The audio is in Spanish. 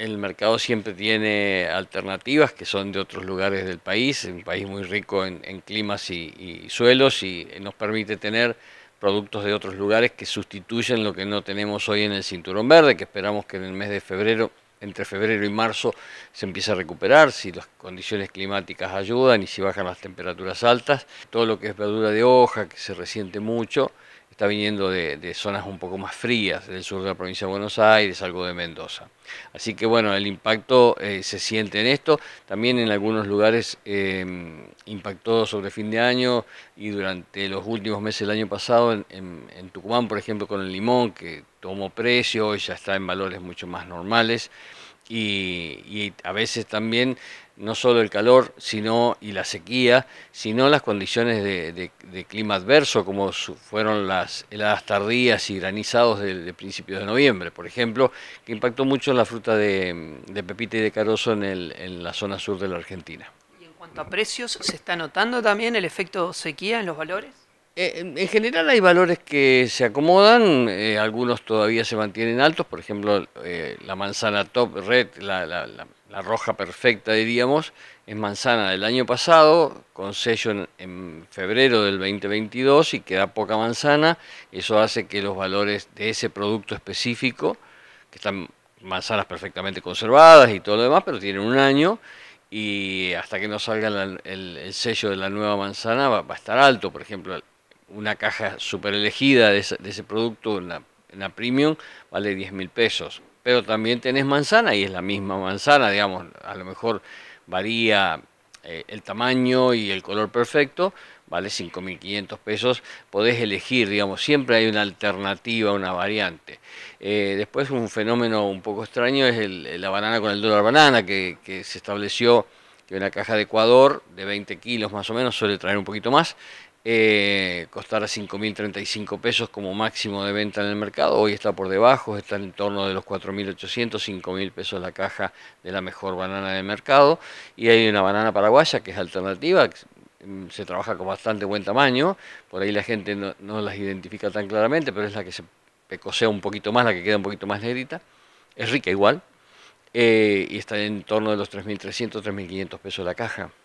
el mercado siempre tiene alternativas que son de otros lugares del país, un país muy rico en, climas y, y, suelos y nos permite tener productos de otros lugares que sustituyen lo que no tenemos hoy en el cinturón verde, que esperamos que en el mes de febrero, entre febrero y marzo, se empiece a recuperar, si las condiciones climáticas ayudan y si bajan las temperaturas altas, todo lo que es verdura de hoja, que se resiente mucho, está viniendo de, zonas un poco más frías, del sur de la provincia de Buenos Aires, algo de Mendoza. Así que bueno, el impacto eh, se siente en esto, también en algunos lugares em, impactó sobre fin de año y durante los últimos meses del año pasado en, Tucumán, por ejemplo, con el limón que tomó precio, hoy ya está en valores mucho más normales. y, a veces también no solo el calor sino y la sequía, sino las condiciones de, clima adverso, como fueron las heladas tardías y granizados de, principio principios de noviembre, por ejemplo, que impactó mucho en la fruta de, pepita y de carozo en, el, en la zona sur de la Argentina. ¿Y en cuanto a precios, se está notando también el efecto sequía en los valores? Eh, en general hay valores que se acomodan, eh, algunos todavía se mantienen altos, por ejemplo eh, la manzana top red, la, la roja perfecta, diríamos, es manzana del año pasado, con sello en, febrero del 2022 y queda poca manzana. Eso hace que los valores de ese producto específico, que están manzanas perfectamente conservadas y todo lo demás, pero tienen un año y hasta que no salga el, sello de la nueva manzana va, a estar alto. Por ejemplo, una caja super elegida de ese, producto, una, la premium, vale 10 mil pesos pero también tenés manzana y es la misma manzana, digamos, a lo mejor varía eh, el tamaño y el color perfecto, vale 5.500 pesos, podés elegir, digamos, siempre hay una alternativa, una variante. Eh, después un fenómeno un poco extraño es la banana con el dólar banana, que, que se estableció que una caja de Ecuador de 20 kilos más o menos suele traer un poquito más, eh, 5.035 pesos como máximo de venta en el mercado. Hoy está por debajo, está en torno de los 4.800, 5.000 pesos la caja de la mejor banana del mercado. Y hay una banana paraguaya que es alternativa, mm, se trabaja con bastante buen tamaño. Por ahí la gente no, las identifica tan claramente, pero es la que se pecosea un poquito más, la que queda un poquito más negrita. Es rica igual. Eh, y está en torno de los 3.300, 3.500 pesos la caja.